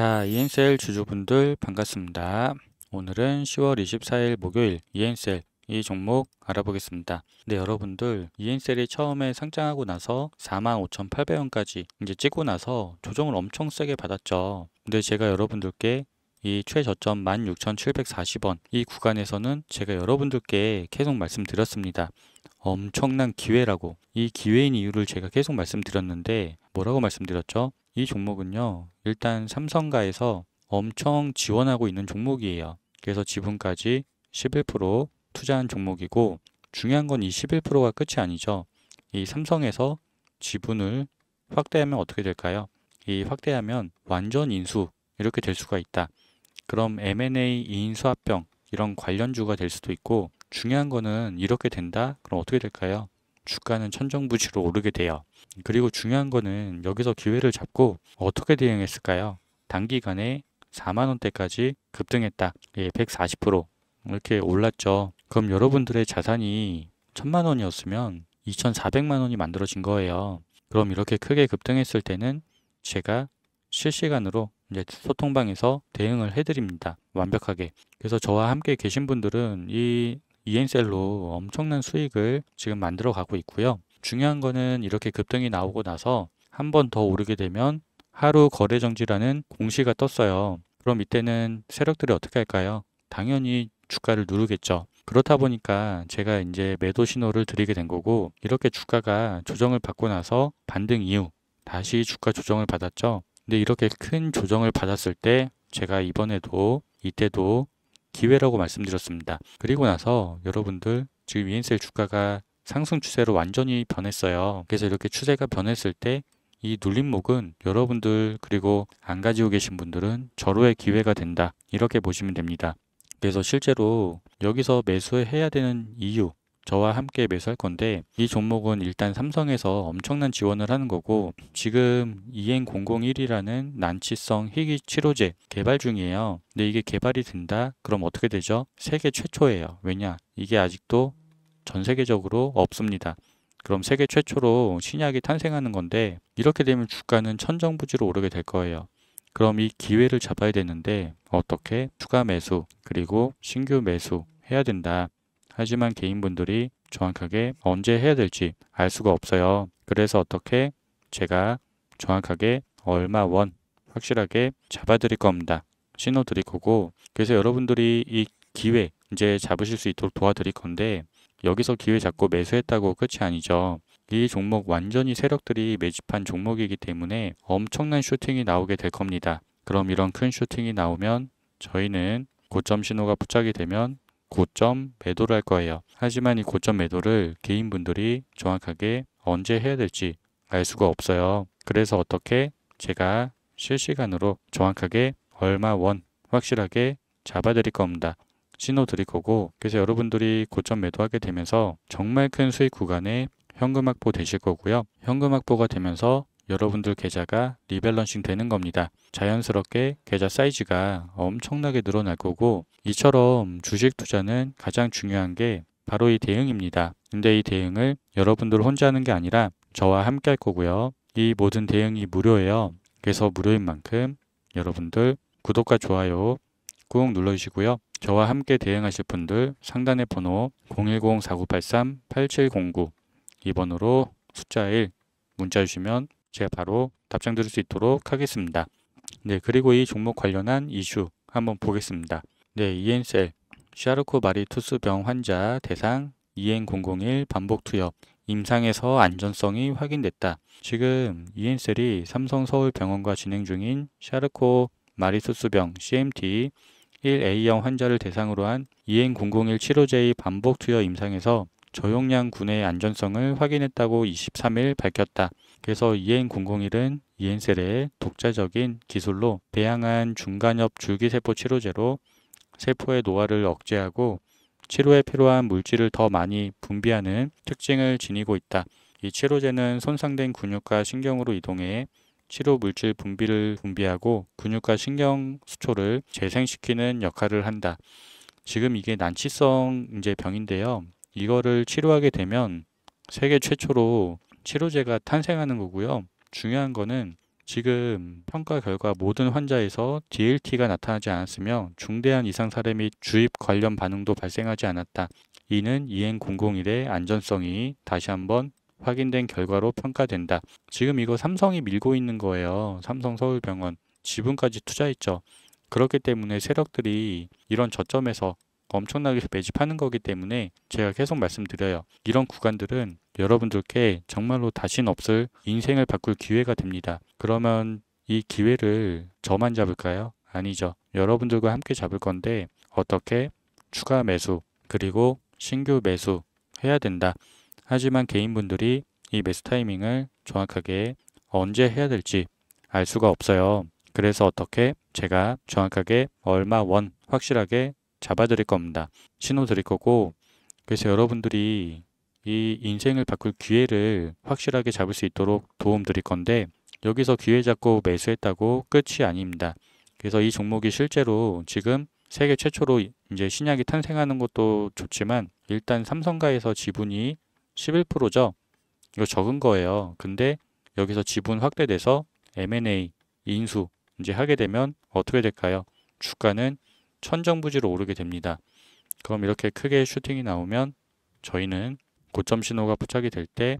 자, ENCL 주주분들 반갑습니다. 오늘은 10월 24일 목요일 ENCL 이 종목 알아보겠습니다. 네, 여러분들 이엔셀이 처음에 상장하고 나서 45,800원까지 이제 찍고 나서 조정을 엄청 세게 받았죠. 근데 제가 여러분들께 이 최저점 16,740원 이 구간에서는 제가 여러분들께 계속 말씀드렸습니다. 엄청난 기회라고 이 기회인 이유를 제가 계속 말씀드렸는데 뭐라고 말씀드렸죠? 이 종목은요 일단 삼성가에서 엄청 지원하고 있는 종목이에요. 그래서 지분까지 11% 투자한 종목이고 중요한 건 이 11%가 끝이 아니죠. 이 삼성에서 지분을 확대하면 어떻게 될까요? 이 확대하면 완전 인수 이렇게 될 수가 있다. 그럼 M&A, 이인수합병 이런 관련주가 될 수도 있고 중요한 거는 이렇게 된다? 그럼 어떻게 될까요? 주가는 천정부지로 오르게 돼요. 그리고 중요한 거는 여기서 기회를 잡고 어떻게 대응했을까요? 단기간에 4만원대까지 급등했다. 예, 140% 이렇게 올랐죠. 그럼 여러분들의 자산이 천만원이었으면 2400만원이 만들어진 거예요. 그럼 이렇게 크게 급등했을 때는 제가 실시간으로 이제 소통방에서 대응을 해드립니다. 완벽하게. 그래서 저와 함께 계신 분들은 이 EN셀로 엄청난 수익을 지금 만들어 가고 있고요. 중요한 거는 이렇게 급등이 나오고 나서 한 번 더 오르게 되면 하루 거래 정지라는 공시가 떴어요. 그럼 이때는 세력들이 어떻게 할까요? 당연히 주가를 누르겠죠. 그렇다 보니까 제가 이제 매도 신호를 드리게 된 거고 이렇게 주가가 조정을 받고 나서 반등 이후 다시 주가 조정을 받았죠. 근데 이렇게 큰 조정을 받았을 때 제가 이번에도 이때도 기회라고 말씀드렸습니다. 그리고 나서 여러분들 지금 이엔셀 주가가 상승 추세로 완전히 변했어요. 그래서 이렇게 추세가 변했을 때 이 눌림목은 여러분들 그리고 안 가지고 계신 분들은 절호의 기회가 된다. 이렇게 보시면 됩니다. 그래서 실제로 여기서 매수해야 되는 이유 저와 함께 매수할 건데 이 종목은 일단 삼성에서 엄청난 지원을 하는 거고 지금 EN001이라는 난치성 희귀 치료제 개발 중이에요. 근데 이게 개발이 된다? 그럼 어떻게 되죠? 세계 최초예요. 왜냐? 이게 아직도 전 세계적으로 없습니다. 그럼 세계 최초로 신약이 탄생하는 건데 이렇게 되면 주가는 천정부지로 오르게 될 거예요. 그럼 이 기회를 잡아야 되는데 어떻게 추가 매수 그리고 신규 매수 해야 된다. 하지만 개인분들이 정확하게 언제 해야 될지 알 수가 없어요. 그래서 어떻게 제가 정확하게 얼마 원 확실하게 잡아 드릴 겁니다. 신호 드릴 거고 그래서 여러분들이 이 기회 이제 잡으실 수 있도록 도와드릴 건데 여기서 기회 잡고 매수했다고 끝이 아니죠. 이 종목 완전히 세력들이 매집한 종목이기 때문에 엄청난 슈팅이 나오게 될 겁니다. 그럼 이런 큰 슈팅이 나오면 저희는 고점 신호가 붙착이 되면 고점 매도를 할 거예요. 하지만 이 고점 매도를 개인분들이 정확하게 언제 해야 될지 알 수가 없어요. 그래서 어떻게 제가 실시간으로 정확하게 얼마 원 확실하게 잡아 드릴 겁니다. 신호 드릴 거고 그래서 여러분들이 고점 매도하게 되면서 정말 큰 수익 구간에 현금 확보 되실 거고요. 현금 확보가 되면서 여러분들 계좌가 리밸런싱 되는 겁니다. 자연스럽게 계좌 사이즈가 엄청나게 늘어날 거고 이처럼 주식 투자는 가장 중요한 게 바로 이 대응입니다. 근데 이 대응을 여러분들 혼자 하는 게 아니라 저와 함께 할 거고요. 이 모든 대응이 무료예요. 그래서 무료인 만큼 여러분들 구독과 좋아요 꾹 눌러주시고요. 저와 함께 대응하실 분들 상단의 번호 010-4983-8709 이번호로 숫자 1 문자 주시면 제가 바로 답장 드릴 수 있도록 하겠습니다. 네, 그리고 이 종목 관련한 이슈 한번 보겠습니다. 네, EN셀 샤르코 마리 투스병 환자 대상 EN001 반복 투여 임상에서 안전성이 확인됐다. 지금 EN셀이 삼성 서울병원과 진행 중인 샤르코 마리투스병 CMT 1A형 환자를 대상으로 한 EN001 치료제 반복 투여 임상에서 저용량 군의 안전성을 확인했다고 23일 밝혔다. 그래서 EN001은 이엔셀의 독자적인 기술로 대양한 중간엽 줄기세포 치료제로 세포의 노화를 억제하고 치료에 필요한 물질을 더 많이 분비하는 특징을 지니고 있다. 이 치료제는 손상된 근육과 신경으로 이동해 치료 물질 분비를 분비하고 근육과 신경 수초를 재생시키는 역할을 한다. 지금 이게 난치성 이제 병인데요. 이거를 치료하게 되면 세계 최초로 치료제가 탄생하는 거고요. 중요한 거는 지금 평가 결과 모든 환자에서 DLT가 나타나지 않았으며 중대한 이상 사례 및 주입 관련 반응도 발생하지 않았다. 이는 EN001의 안전성이 다시 한번 확인된 결과로 평가된다. 지금 이거 삼성이 밀고 있는 거예요. 삼성 서울병원 지분까지 투자했죠. 그렇기 때문에 세력들이 이런 저점에서 엄청나게 매집하는 거기 때문에 제가 계속 말씀드려요. 이런 구간들은 여러분들께 정말로 다신 없을 인생을 바꿀 기회가 됩니다. 그러면 이 기회를 저만 잡을까요? 아니죠. 여러분들과 함께 잡을 건데 어떻게 추가 매수 그리고 신규 매수 해야 된다. 하지만 개인분들이 이 매수 타이밍을 정확하게 언제 해야 될지 알 수가 없어요. 그래서 어떻게 제가 정확하게 얼마 원 확실하게 잡아드릴 겁니다. 신호 드릴 거고 그래서 여러분들이 이 인생을 바꿀 기회를 확실하게 잡을 수 있도록 도움드릴 건데 여기서 기회 잡고 매수했다고 끝이 아닙니다. 그래서 이 종목이 실제로 지금 세계 최초로 이제 신약이 탄생하는 것도 좋지만 일단 삼성가에서 지분이 11%죠. 이거 적은 거예요. 근데 여기서 지분 확대돼서 M&A 인수 이제 하게 되면 어떻게 될까요? 주가는 천정부지로 오르게 됩니다. 그럼 이렇게 크게 슈팅이 나오면 저희는 고점 신호가 포착이 될 때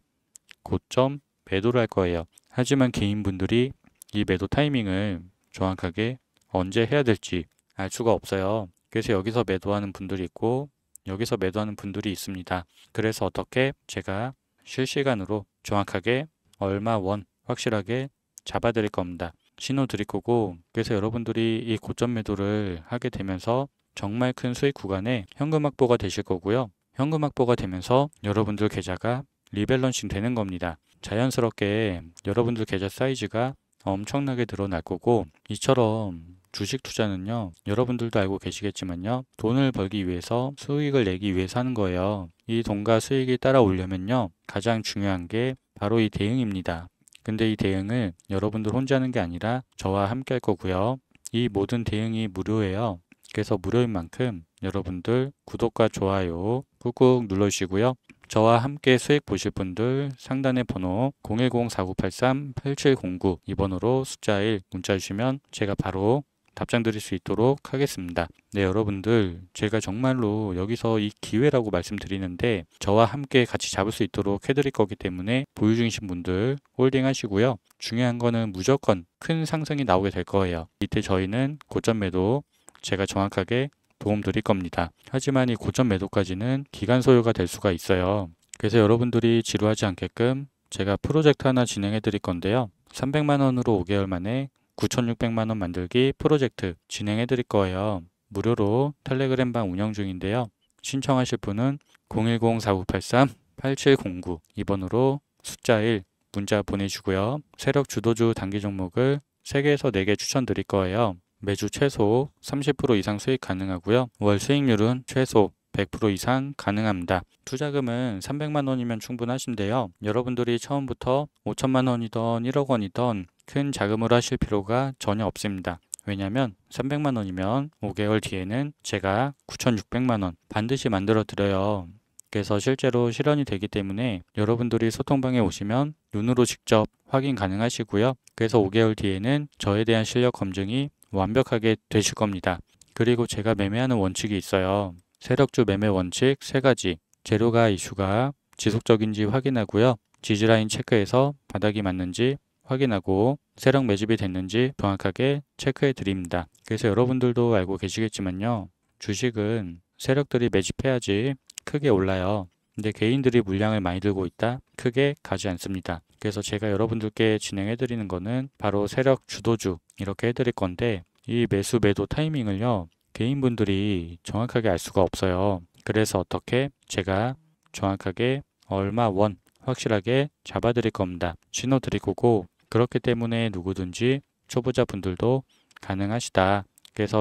고점 매도를 할 거예요. 하지만 개인분들이 이 매도 타이밍을 정확하게 언제 해야 될지 알 수가 없어요. 그래서 여기서 매도하는 분들이 있고 여기서 매도하는 분들이 있습니다. 그래서 어떻게 제가 실시간으로 정확하게 얼마 원 확실하게 잡아 드릴 겁니다. 신호 드릴 거고 그래서 여러분들이 이 고점 매도를 하게 되면서 정말 큰 수익 구간에 현금 확보가 되실 거고요. 현금 확보가 되면서 여러분들 계좌가 리밸런싱 되는 겁니다. 자연스럽게 여러분들 계좌 사이즈가 엄청나게 늘어날 거고 이처럼 주식 투자는요 여러분들도 알고 계시겠지만요 돈을 벌기 위해서 수익을 내기 위해서 하는 거예요 이 돈과 수익이 따라오려면요 가장 중요한 게 바로 이 대응입니다 근데 이 대응을 여러분들 혼자 하는 게 아니라 저와 함께 할 거고요 이 모든 대응이 무료예요 그래서 무료인 만큼 여러분들 구독과 좋아요 꾹꾹 눌러주시고요. 저와 함께 수익 보실 분들 상단의 번호 010-4983-8709 이번호로 숫자 1 문자 주시면 제가 바로 답장 드릴 수 있도록 하겠습니다. 네, 여러분들 제가 정말로 여기서 이 기회라고 말씀드리는데 저와 함께 같이 잡을 수 있도록 해드릴 거기 때문에 보유 중이신 분들 홀딩 하시고요. 중요한 거는 무조건 큰 상승이 나오게 될 거예요. 이때 저희는 고점 매도 제가 정확하게 도움드릴 겁니다. 하지만 이 고점 매도까지는 기간 소요가 될 수가 있어요. 그래서 여러분들이 지루하지 않게끔 제가 프로젝트 하나 진행해 드릴 건데요. 300만 원으로 5개월 만에 9,600만 원 만들기 프로젝트 진행해 드릴 거예요. 무료로 텔레그램 방 운영 중인데요. 신청하실 분은 010-4983-8709 2번으로 숫자 1 문자 보내주고요. 세력 주도주 단기 종목을 3개에서 4개 추천드릴 거예요. 매주 최소 30% 이상 수익 가능하고요. 월 수익률은 최소 100% 이상 가능합니다. 투자금은 300만 원이면 충분하신데요. 여러분들이 처음부터 5천만 원이던 1억 원이던 큰 자금으로 하실 필요가 전혀 없습니다. 왜냐하면 300만 원이면 5개월 뒤에는 제가 9,600만 원 반드시 만들어 드려요. 그래서 실제로 실현이 되기 때문에 여러분들이 소통방에 오시면 눈으로 직접 확인 가능하시고요. 그래서 5개월 뒤에는 저에 대한 실력 검증이 완벽하게 되실 겁니다. 그리고 제가 매매하는 원칙이 있어요. 세력주 매매 원칙 3가지, 재료가 이슈가 지속적인지 확인하고요. 지지라인 체크해서 바닥이 맞는지 확인하고 세력 매집이 됐는지 정확하게 체크해 드립니다. 그래서 여러분들도 알고 계시겠지만요. 주식은 세력들이 매집해야지 크게 올라요. 근데 개인들이 물량을 많이 들고 있다? 크게 가지 않습니다. 그래서 제가 여러분들께 진행해 드리는 거는 바로 세력 주도주 이렇게 해 드릴 건데 이 매수 매도 타이밍을요. 개인분들이 정확하게 알 수가 없어요. 그래서 어떻게 제가 정확하게 얼마 원 확실하게 잡아 드릴 겁니다. 신호 드릴 거고 그렇기 때문에 누구든지 초보자분들도 가능하시다.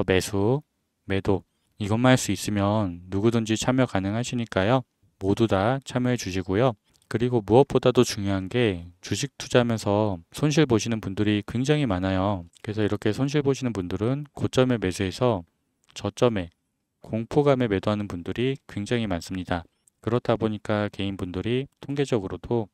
그래서 매수, 매도 이것만 할 수 있으면 누구든지 참여 가능하시니까요. 모두 다 참여해 주시고요. 그리고 무엇보다도 중요한 게 주식 투자하면서 손실 보시는 분들이 굉장히 많아요. 그래서 이렇게 손실 보시는 분들은 고점에 매수해서 저점에 공포감에 매도하는 분들이 굉장히 많습니다. 그렇다 보니까 개인분들이 통계적으로도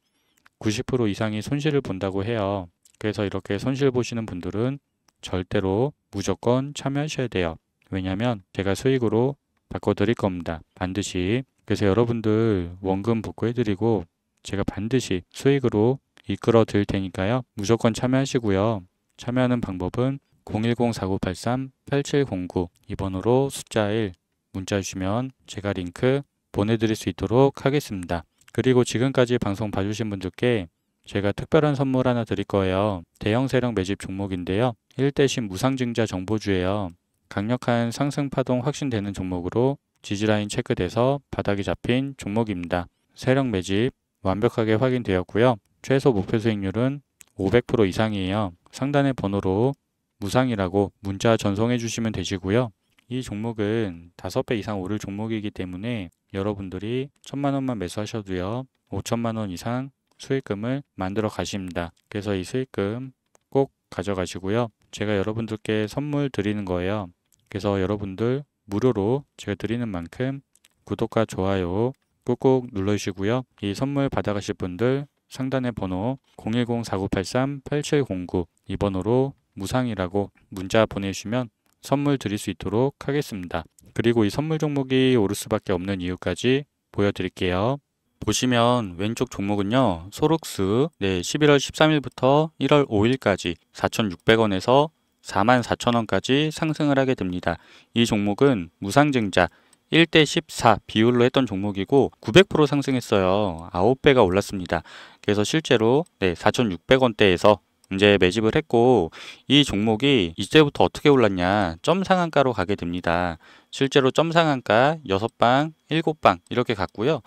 90% 이상이 손실을 본다고 해요. 그래서 이렇게 손실 보시는 분들은 절대로 무조건 참여하셔야 돼요. 왜냐하면 제가 수익으로 바꿔드릴 겁니다. 반드시 그래서 여러분들 원금 복구해드리고 제가 반드시 수익으로 이끌어 드릴 테니까요. 무조건 참여하시고요. 참여하는 방법은 010-4983-8709 이번호로 숫자 1 문자 주시면 제가 링크 보내드릴 수 있도록 하겠습니다. 그리고 지금까지 방송 봐주신 분들께 제가 특별한 선물 하나 드릴 거예요. 대형 세력 매집 종목인데요. 1대신 무상증자 정보주예요. 강력한 상승 파동 확신되는 종목으로 지지라인 체크돼서 바닥이 잡힌 종목입니다. 세력 매집 완벽하게 확인되었고요. 최소 목표 수익률은 500% 이상이에요. 상단의 번호로 무상이라고 문자 전송해 주시면 되시고요. 이 종목은 5배 이상 오를 종목이기 때문에 여러분들이 천만 원만 매수하셔도요. 5천만 원 이상 수익금을 만들어 가십니다. 그래서 이 수익금 꼭 가져가시고요. 제가 여러분들께 선물 드리는 거예요. 그래서 여러분들 무료로 제가 드리는 만큼 구독과 좋아요 꾹꾹 눌러주시고요. 이 선물 받아가실 분들 상단의 번호 010-4983-8709 이 번호로 무상이라고 문자 보내주시면 선물 드릴 수 있도록 하겠습니다. 그리고 이 선물 종목이 오를 수밖에 없는 이유까지 보여드릴게요. 보시면 왼쪽 종목은요. 소록스 네, 11월 13일부터 1월 5일까지 4,600원에서 44,000원까지 상승을 하게 됩니다. 이 종목은 무상증자 1대 14 비율로 했던 종목이고 900% 상승했어요. 9배가 올랐습니다. 그래서 실제로 네, 4,600원대에서 이제 매집을 했고 이 종목이 이제부터 어떻게 올랐냐 점 상한가로 가게 됩니다. 실제로 점 상한가 6방, 7방 이렇게 갔고요.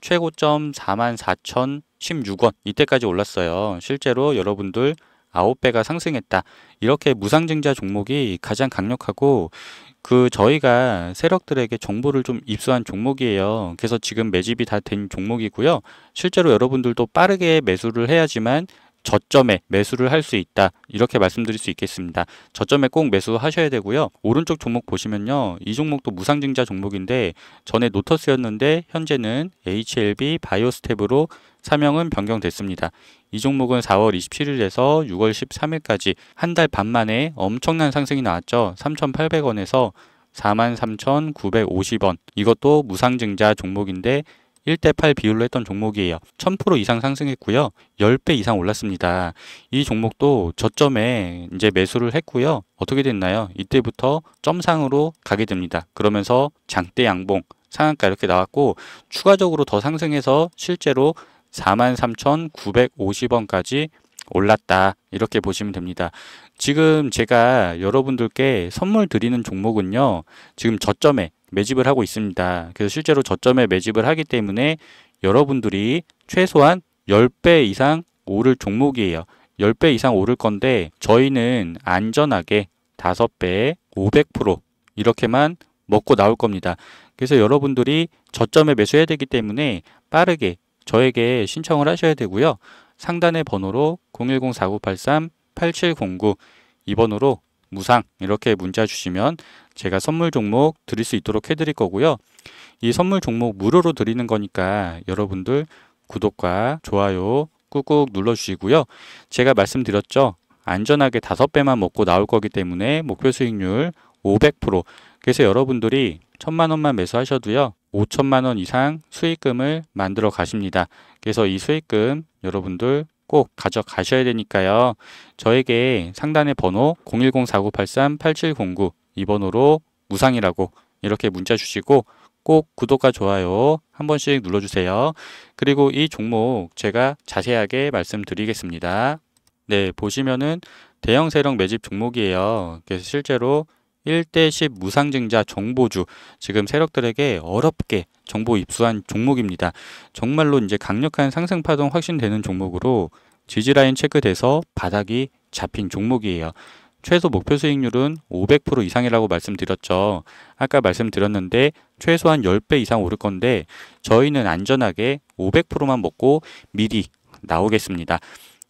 최고점 44,016원 이때까지 올랐어요. 실제로 여러분들 9배가 상승했다. 이렇게 무상증자 종목이 가장 강력하고 그 저희가 세력들에게 정보를 좀 입수한 종목이에요. 그래서 지금 매집이 다 된 종목이고요. 실제로 여러분들도 빠르게 매수를 해야지만 저점에 매수를 할 수 있다 이렇게 말씀드릴 수 있겠습니다 저점에 꼭 매수하셔야 되고요 오른쪽 종목 보시면요 이 종목도 무상증자 종목인데 전에 노터스였는데 현재는 HLB 바이오스텝으로 사명은 변경됐습니다. 이 종목은 4월 27일에서 6월 13일까지 한 달 반 만에 엄청난 상승이 나왔죠. 3,800원에서 43,950원. 이것도 무상증자 종목인데 1대8 비율로 했던 종목이에요. 1000% 이상 상승했고요. 10배 이상 올랐습니다. 이 종목도 저점에 이제 매수를 했고요. 어떻게 됐나요? 이때부터 점상으로 가게 됩니다. 그러면서 장대 양봉 상한가 이렇게 나왔고 추가적으로 더 상승해서 실제로 43,950원까지 올랐다. 이렇게 보시면 됩니다. 지금 제가 여러분들께 선물 드리는 종목은요. 지금 저점에 매집을 하고 있습니다. 그래서 실제로 저점에 매집을 하기 때문에 여러분들이 최소한 10배 이상 오를 종목이에요. 10배 이상 오를 건데 저희는 안전하게 5배, 500% 이렇게만 먹고 나올 겁니다. 그래서 여러분들이 저점에 매수해야 되기 때문에 빠르게 저에게 신청을 하셔야 되고요. 상단의 번호로 010-4983-8709 이번호로 무상 이렇게 문자 주시면 제가 선물 종목 드릴 수 있도록 해드릴 거고요. 이 선물 종목 무료로 드리는 거니까 여러분들 구독과 좋아요 꾹꾹 눌러주시고요. 제가 말씀드렸죠. 안전하게 다섯 배만 먹고 나올 거기 때문에 목표 수익률 500% 그래서 여러분들이 천만 원만 매수하셔도요. 5천만 원 이상 수익금을 만들어 가십니다. 그래서 이 수익금 여러분들 꼭 가져가셔야 되니까요. 저에게 상단의 번호 010-4983-8709 이 번호로 무상이라고 이렇게 문자 주시고 꼭 구독과 좋아요 한 번씩 눌러주세요. 그리고 이 종목 제가 자세하게 말씀드리겠습니다. 네, 보시면은 대형 세력 매집 종목이에요. 그래서 실제로 1대10 무상증자 정보주 지금 세력들에게 어렵게 정보 입수한 종목입니다. 정말로 이제 강력한 상승 파동 확신되는 종목으로 지지라인 체크돼서 바닥이 잡힌 종목이에요. 최소 목표 수익률은 500% 이상이라고 말씀드렸죠. 아까 말씀드렸는데 최소한 10배 이상 오를 건데 저희는 안전하게 500%만 먹고 미리 나오겠습니다.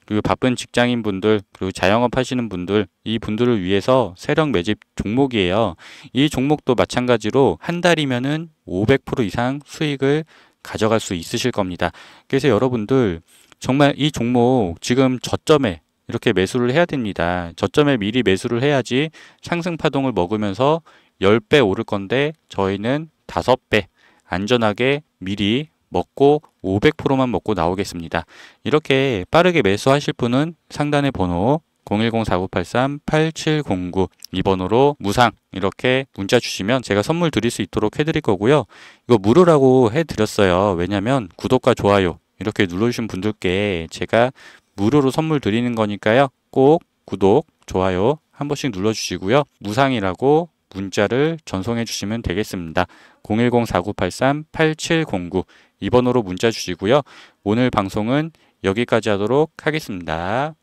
그리고 바쁜 직장인 분들, 그리고 자영업 하시는 분들, 이 분들을 위해서 세력 매집 종목이에요. 이 종목도 마찬가지로 한 달이면은 500% 이상 수익을 가져갈 수 있으실 겁니다. 그래서 여러분들 정말 이 종목 지금 저점에 이렇게 매수를 해야 됩니다. 저점에 미리 매수를 해야지 상승 파동을 먹으면서 10배 오를 건데 저희는 5배 안전하게 미리 먹고 500%만 먹고 나오겠습니다. 이렇게 빠르게 매수하실 분은 상단의 번호 010-4983-8709 이 번호로 무상 이렇게 문자 주시면 제가 선물 드릴 수 있도록 해드릴 거고요. 이거 무료라고 해드렸어요. 왜냐면 구독과 좋아요 이렇게 눌러주신 분들께 제가 무료로 선물 드리는 거니까요. 꼭 구독, 좋아요 한 번씩 눌러주시고요. 무상이라고 문자를 전송해 주시면 되겠습니다. 010-4983-8709 2번으로 문자 주시고요. 오늘 방송은 여기까지 하도록 하겠습니다.